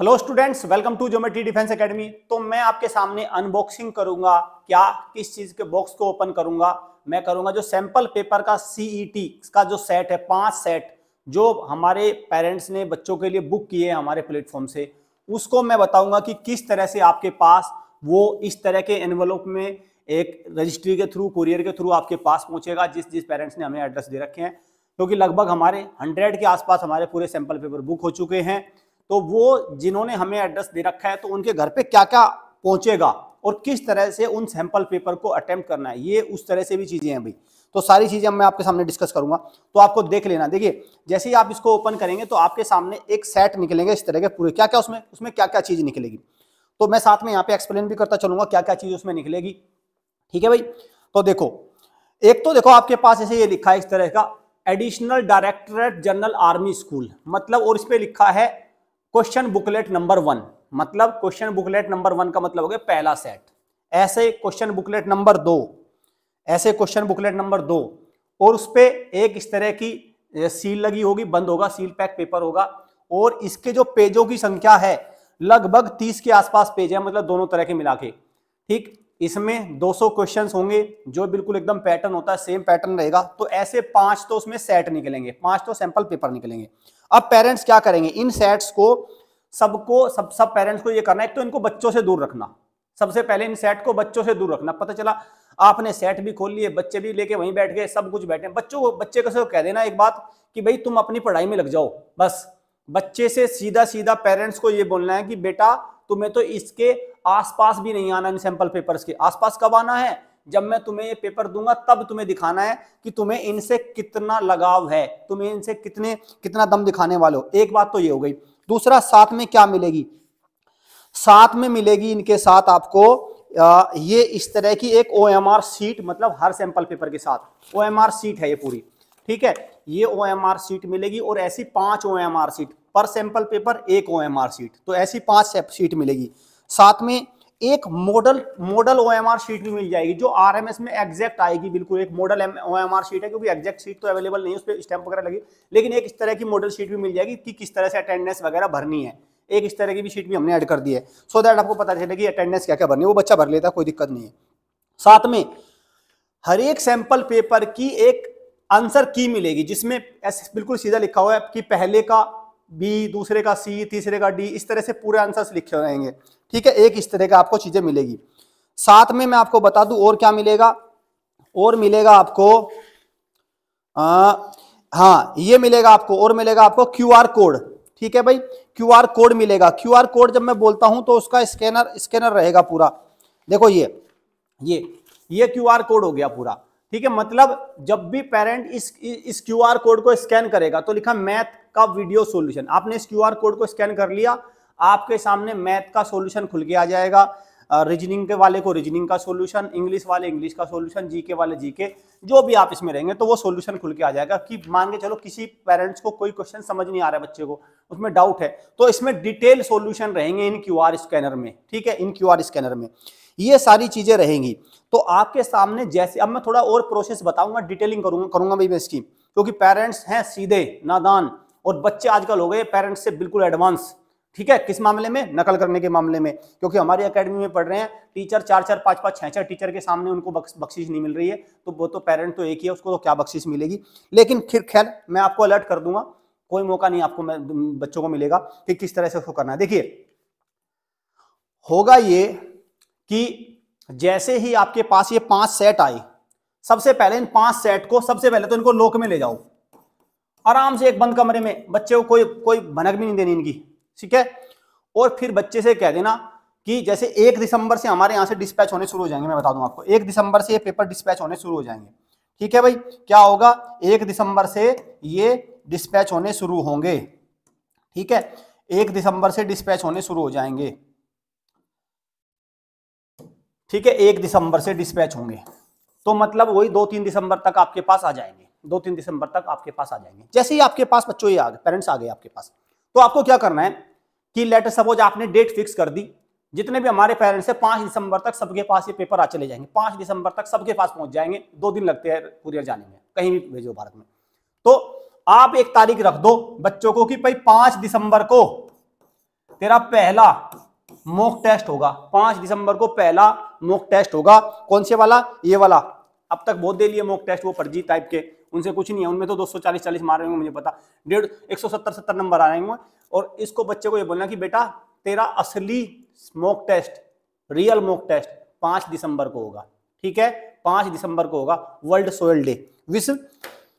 hello students welcome to geometry defence academy तो मैं आपके सामने अनबॉक्सिंग करूंगा क्या किस चीज के बॉक्स को ओपन करूंगा मैं करूंगा जो सैंपल पेपर का e सीईटी का जो सेट है पांच सेट जो हमारे पेरेंट्स ने बच्चों के लिए बुक किए हैं हमारे प्लेटफॉर्म से उसको मैं बताऊंगा कि किस तरह से आपके पास वो इस तरह के एनवलोप में एक रजिस्ट्री के थ्रू कुरियर के थ्रू आपके पास पहुंचेगा जिस जिस पेरेंट्स ने हमें एड्रेस दे रखे हैं क्योंकि तो लगभग हमारे हंड्रेड के आसपास हमारे पूरे सैंपल पेपर बुक हो चुके हैं तो वो जिन्होंने हमें एड्रेस दे रखा है तो उनके घर पे क्या क्या पहुंचेगा और किस तरह से उन सैंपल पेपर को अटेम्प्ट करना है ये उस तरह से भी चीज़ें हैं भाई तो सारी चीज़ें मैं आपके सामने डिस्कस करूंगा तो आपको देख लेना देखिए जैसे ही आप इसको ओपन करेंगे तो आपके सामने एक सेट निकलेंगे इस तरह के पूरे क्या क्या उसमें उसमें क्या क्या चीज़ निकलेगी तो मैं साथ में यहाँ पे एक्सप्लेन भी करता चलूंगा क्या क्या चीज़ उसमें निकलेगी ठीक है भाई तो देखो एक तो देखो आपके पास ऐसे ये लिखा है इस तरह का additional directorate general army school मतलब और इस पर लिखा है क्वेश्चन बुकलेट नंबर वन मतलब क्वेश्चन बुकलेट नंबर वन का मतलब हो गया पहला सेट ऐसे क्वेश्चन बुकलेट नंबर दो ऐसे क्वेश्चन बुकलेट नंबर दो और उस पर एक इस तरह की सील लगी होगी बंद होगा सील पैक पेपर होगा और इसके जो पेजों की संख्या है लगभग तीस के आसपास पेज है मतलब दोनों तरह के मिला के ठीक इसमें 200 क्वेश्चंस होंगे जो बिल्कुल एकदम पैटर्न होता है सेम पैटर्न रहेगा तो ऐसे पांच तो उसमें सेट निकलेंगे पांच तो सैंपल पेपर निकलेंगे अब पेरेंट्स क्या करेंगे इन सेट्स को सबको सब सब पेरेंट्स को ये करना है एक तो इनको बच्चों से दूर रखना सबसे पहले इन सेट को बच्चों से दूर रखना पता चला आपने सेट भी खोल लिए बच्चे भी लेके वहीं बैठ गए सब कुछ बैठे बच्चों को बच्चे को कह देना एक बात कि भाई तुम अपनी पढ़ाई में लग जाओ बस बच्चे से सीधा सीधा पेरेंट्स को ये बोलना है कि बेटा तुम्हें तो इसके आसपास भी नहीं आना इन सैंपल पेपर्स के आसपास कब आना है जब मैं तुम्हें ये पेपर दूंगा तब तुम्हें दिखाना है कि तुम्हें इनसे कितना लगाव है तुम्हें इनसे कितने कितना दम दिखाने वाले हो एक बात तो ये हो गई दूसरा साथ में क्या मिलेगी साथ में मिलेगी इनके साथ आपको ये इस तरह की एक ओ एम आर सीट मतलब हर सैंपल पेपर के साथ ओ एम आर सीट है ये पूरी ठीक है ये ओ एम आर सीट मिलेगी और ऐसी पांच ओ एम आर सीट पर सैंपल पेपर एक ओ एम आर सीट तो ऐसी पांच सीट मिलेगी साथ में एक मॉडल मॉडल ओएमआर शीट भी मिल जाएगी जो आरएमएस में एग्जैक्ट आएगी बिल्कुल एक मॉडल ओएमआर शीट है क्योंकि एग्जैक्ट शीट तो अवेलेबल नहीं है उस पर स्टैंप वगैरह लगी लेकिन एक इस तरह की मॉडल शीट भी मिल जाएगी कि किस तरह से अटेंडेंस वगैरह भरनी है एक इस तरह की भी शीट भी हमने ऐड कर दी है सो so दैट आपको पता चले कि अटेंडेंस क्या क्या भरनी है वो बच्चा भर लेता कोई दिक्कत नहीं है साथ में हर एक सैंपल पेपर की एक आंसर की मिलेगी जिसमें ऐसे बिल्कुल सीधा लिखा हुआ है कि पहले का बी दूसरे का सी तीसरे का डी इस तरह से पूरे आंसर्स लिखे रहेंगे ठीक है एक इस तरह का आपको चीज़ें मिलेगी साथ में मैं आपको बता दूं और क्या मिलेगा और मिलेगा आपको आ, हाँ ये मिलेगा आपको और मिलेगा आपको क्यू आर कोड ठीक है भाई क्यू आर कोड मिलेगा क्यू आर कोड जब मैं बोलता हूं तो उसका स्कैनर स्कैनर रहेगा पूरा देखो ये ये ये क्यू आर कोड हो गया पूरा ठीक है मतलब जब भी पेरेंट इस इस क्यू आर कोड को स्कैन करेगा तो लिखा मैथ का वीडियो सॉल्यूशन आपने इस क्यू आर कोड को स्कैन कर लिया आपके सामने मैथ का सॉल्यूशन खुल के आ जाएगा रीजनिंग के वाले को रीजनिंग का सॉल्यूशन इंग्लिश वाले इंग्लिश का सॉल्यूशन जीके वाले जीके जो भी आप इसमें रहेंगे तो वो सॉल्यूशन खुल के आ जाएगा कि मान के चलो किसी पेरेंट्स को कोई क्वेश्चन समझ नहीं आ रहा है बच्चे को उसमें डाउट है तो इसमें डिटेल सॉल्यूशन रहेंगे इन क्यूआर स्कैनर में ठीक है इन क्यूआर स्कैनर में ये सारी चीजें रहेंगी तो आपके सामने जैसे अब मैं थोड़ा और प्रोसेस बताऊंगा डिटेलिंग करूंगा करूंगा भाई मैं इसकी क्योंकि पेरेंट्स हैं सीधे नादान और बच्चे आजकल हो गए पेरेंट्स से बिल्कुल एडवांस ठीक है किस मामले में नकल करने के मामले में क्योंकि हमारी एकेडमी में पढ़ रहे हैं टीचर चार चार पांच पाँच छह छह टीचर के सामने उनको बख्शिश नहीं मिल रही है तो वो तो पेरेंट तो एक ही है उसको तो क्या बख्शिश मिलेगी लेकिन फिर खैर मैं आपको अलर्ट कर दूंगा कोई मौका नहीं आपको बच्चों को मिलेगा कि किस तरह से उसको करना है देखिए होगा ये कि जैसे ही आपके पास ये पांच सेट आए सबसे पहले इन पांच सेट को सबसे पहले तो इनको लोक में ले जाओ आराम से एक बंद कमरे में बच्चे को कोई कोई भनक भी नहीं देनी इनकी ठीक है और फिर बच्चे से कह देना कि जैसे एक दिसंबर से हमारे यहाँ से डिस्पैच होने शुरू हो जाएंगे मैं बता दूं आपको एक दिसंबर से ये पेपर डिस्पैच होने शुरू हो जाएंगे ठीक है भाई क्या होगा एक दिसंबर से ये डिस्पैच होने शुरू होंगे ठीक है एक दिसंबर से डिस्पैच होने शुरू हो जाएंगे ठीक है एक दिसंबर से डिस्पैच होंगे तो मतलब वही दो तीन दिसंबर तक आपके पास आ जाएंगे दो तीन दिसंबर तक आपके पास आ जाएंगे जैसे ही आपके पास बच्चों ही आ गए पेरेंट्स आ गए आपके पास तो आपको क्या करना है कि लेटर सपोज आपने डेट फिक्स कर दी जितने भी हमारे पेरेंट्स हैं पांच दिसंबर तक सबके पास ये पेपर आ चले जाएंगे पांच दिसंबर तक सबके पास पहुंच जाएंगे दो दिन लगते हैं कुरियर जाने में कहीं भी भेजो भारत में तो आप एक तारीख रख दो बच्चों को कि भाई पांच दिसंबर को तेरा पहला मॉक टेस्ट होगा पांच दिसंबर को पहला मॉक टेस्ट होगा कौन से वाला ये वाला अब तक बहुत दे लिए मॉक टेस्ट वो फर्जी टाइप के उनसे कुछ नहीं है उनमें तो 240 40 मार रहे होंगे मुझे पता डेढ़ एक सौ सत्तर सत्तर नंबर आ रहे होंगे और इसको बच्चे को ये बोलना कि बेटा तेरा असली mock test real mock test पांच दिसंबर को होगा ठीक है पांच दिसंबर को होगा वर्ल्ड सोयल डे विश्व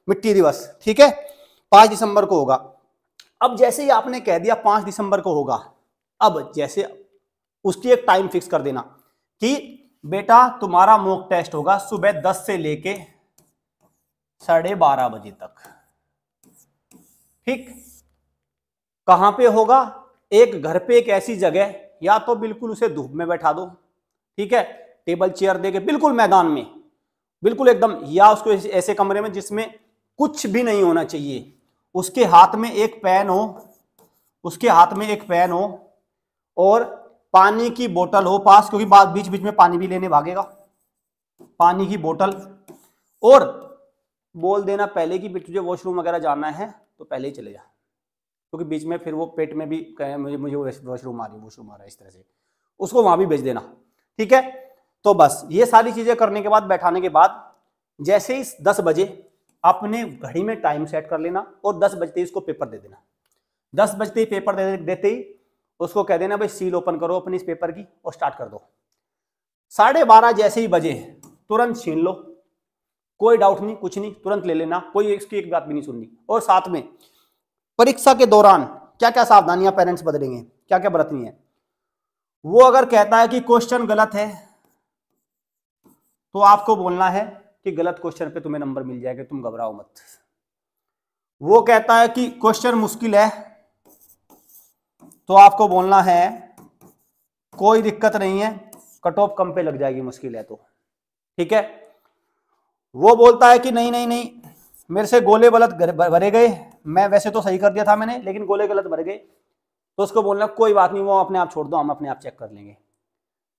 मिट्टी दिवस ठीक है पांच दिसंबर को होगा अब जैसे ही आपने कह दिया पांच दिसंबर को होगा अब जैसे उसकी एक टाइम फिक्स कर देना कि बेटा तुम्हारा मॉक टेस्ट होगा सुबह दस से लेके साढ़े बारह बजे तक ठीक कहां पे होगा एक घर पे एक ऐसी जगह या तो बिल्कुल उसे धूप में बैठा दो ठीक है टेबल चेयर दे के बिल्कुल मैदान में बिल्कुल एकदम या उसको ऐसे कमरे में जिसमें कुछ भी नहीं होना चाहिए उसके हाथ में एक पेन हो उसके हाथ में एक पेन हो और पानी की बोतल हो पास क्योंकि बीच बीच में पानी भी लेने भागेगा पानी की बोतल और बोल देना पहले कि तुझे वॉशरूम वगैरह जाना है तो पहले ही चले जा क्योंकि बीच में फिर वो पेट में भी कहे मुझे मुझे वॉशरूम आ रही वॉशरूम आ रहा है इस तरह से उसको वहां भी भेज देना ठीक है तो बस ये सारी चीजें करने के बाद बैठाने के बाद जैसे ही दस बजे अपने घड़ी में टाइम सेट कर लेना और दस बजते ही इसको पेपर दे देना दस बजते ही पेपर दे देते ही उसको कह देना भाई सील ओपन करो अपने इस पेपर की और स्टार्ट कर दो साढ़े बारह जैसे ही बजे तुरंत छीन लो कोई डाउट नहीं कुछ नहीं तुरंत ले लेना कोई इसकी एक बात भी नहीं सुननी और साथ में परीक्षा के दौरान क्या क्या सावधानियां पेरेंट्स बदलेंगे क्या क्या बरतनी है वो अगर कहता है कि क्वेश्चन गलत है तो आपको बोलना है कि गलत क्वेश्चन पे तुम्हें नंबर मिल जाएगा तुम घबराओ मत वो कहता है कि क्वेश्चन मुश्किल है तो आपको बोलना है कोई दिक्कत नहीं है कट ऑफ कम पे लग जाएगी मुश्किल है तो ठीक है वो बोलता है कि नहीं नहीं नहीं मेरे से गोले गलत भरे गए मैं वैसे तो सही कर दिया था मैंने लेकिन गोले गलत भर गए तो उसको बोलना कोई बात नहीं वो अपने आप छोड़ दो हम अपने आप चेक कर लेंगे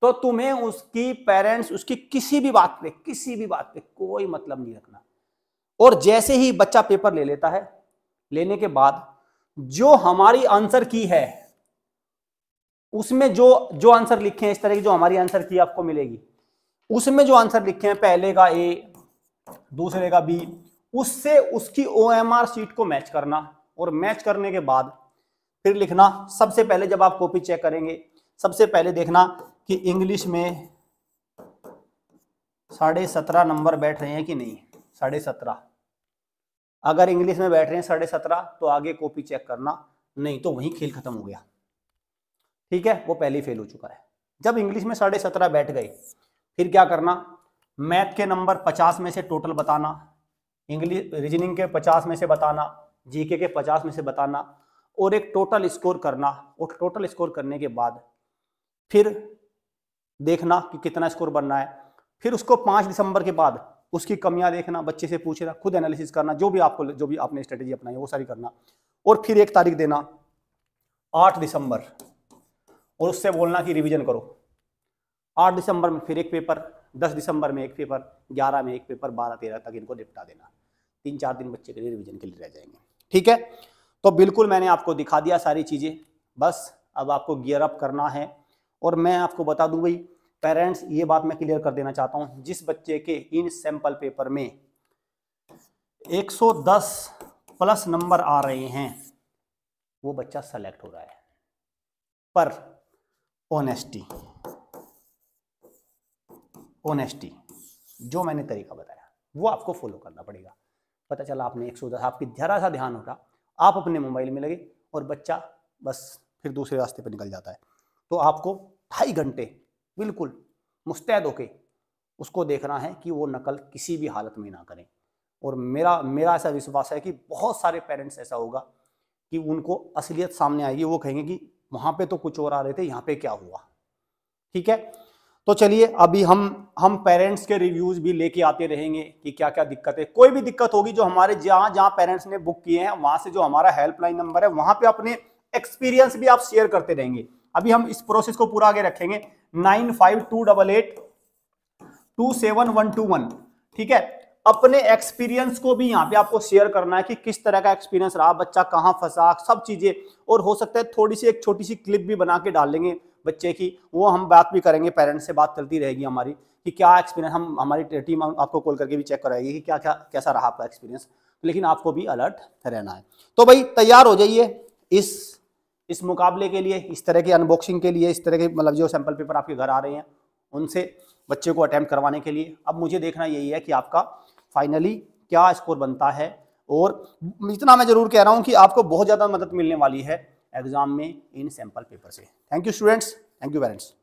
तो तुम्हें उसकी पेरेंट्स उसकी किसी भी बात पे किसी भी बात पे कोई मतलब नहीं रखना और जैसे ही बच्चा पेपर ले लेता है लेने के बाद जो हमारी आंसर की है उसमें जो जो आंसर लिखे हैं इस तरह की जो हमारी आंसर की आपको मिलेगी उसमें जो आंसर लिखे हैं पहले का ए दूसरे का बी उससे उसकी ओ एम आर सीट को मैच करना और मैच करने के बाद फिर लिखना सबसे पहले जब आप कॉपी चेक करेंगे सबसे पहले देखना कि इंग्लिश में साढ़े सत्रह नंबर बैठ रहे हैं कि नहीं साढ़े सत्रह अगर इंग्लिश में बैठ रहे हैं साढ़े सत्रह तो आगे कॉपी चेक करना नहीं तो वहीं खेल खत्म हो गया ठीक है वो पहले ही फेल हो चुका है जब इंग्लिश में साढ़े सत्रह बैठ गए फिर क्या करना मैथ के नंबर पचास में से टोटल बताना इंग्लिश रीजनिंग के पचास में से बताना जीके के पचास में से बताना और एक टोटल स्कोर करना और टोटल स्कोर करने के बाद फिर देखना कि कितना स्कोर बनना है फिर उसको पाँच दिसंबर के बाद उसकी कमियां देखना बच्चे से पूछना खुद एनालिसिस करना जो भी आपको जो भी आपने स्ट्रेटेजी अपनाई वो सारी करना और फिर एक तारीख देना आठ दिसंबर और उससे बोलना कि रिवीजन करो आठ दिसंबर में फिर एक पेपर दस दिसंबर में एक पेपर ग्यारह में एक पेपर बारह तेरह तक इनको निपटा देना तीन चार दिन बच्चे के लिए रिवीजन के लिए रह जाएंगे ठीक है तो बिल्कुल मैंने आपको दिखा दिया सारी चीज़ें बस अब आपको गियर अप करना है और मैं आपको बता दूँ भाई पेरेंट्स ये बात मैं क्लियर कर देना चाहता हूँ जिस बच्चे के इन सैंपल पेपर में 110 प्लस नंबर आ रहे हैं वो बच्चा सेलेक्ट हो रहा है पर ओनेस्टी ओनेस्टी जो मैंने तरीका बताया वो आपको फॉलो करना पड़ेगा पता चला आपने एक सौ दस आपकी जरा सा ध्यान होगा आप अपने मोबाइल में लगे और बच्चा बस फिर दूसरे रास्ते पर निकल जाता है तो आपको ढाई घंटे बिल्कुल मुस्तैद होके उसको देखना है कि वो नकल किसी भी हालत में ना करें और मेरा मेरा ऐसा विश्वास है कि बहुत सारे पेरेंट्स ऐसा होगा कि उनको असलियत सामने आएगी वो कहेंगे कि वहां पे तो कुछ और आ रहे थे यहाँ पे क्या हुआ ठीक है तो चलिए अभी हम हम पेरेंट्स के रिव्यूज भी लेके आते रहेंगे कि क्या क्या दिक्कत है कोई भी दिक्कत होगी जो हमारे जहां जहां पेरेंट्स ने बुक किए हैं वहां से जो हमारा हेल्पलाइन नंबर है वहां पे अपने एक्सपीरियंस भी आप शेयर करते रहेंगे अभी हम इस प्रोसेस को पूरा आगे रखेंगे nine five two double eight two seven one two one ठीक है अपने एक्सपीरियंस को भी यहाँ पे आपको शेयर करना है कि किस तरह का एक्सपीरियंस रहा बच्चा कहाँ फंसा सब चीज़ें और हो सकता है थोड़ी सी एक छोटी सी क्लिप भी बना के डालेंगे बच्चे की वो हम बात भी करेंगे पेरेंट्स से बात चलती रहेगी हमारी कि क्या एक्सपीरियंस हम हमारी टीम आपको कॉल करके भी चेक कराएगी कि क्या क्या कैसा रहा आपका एक्सपीरियंस लेकिन आपको भी अलर्ट रहना है तो भाई तैयार हो जाइए इस इस मुकाबले के लिए इस तरह के अनबॉक्सिंग के लिए इस तरह के मतलब जो सैंपल पेपर आपके घर आ रहे हैं उनसे बच्चे को अटैम्प्ट करवाने के लिए अब मुझे देखना यही है कि आपका फाइनली क्या स्कोर बनता है और इतना मैं जरूर कह रहा हूँ कि आपको बहुत ज़्यादा मदद मिलने वाली है एग्जाम में इन सैम्पल पेपर से thank you students thank you parents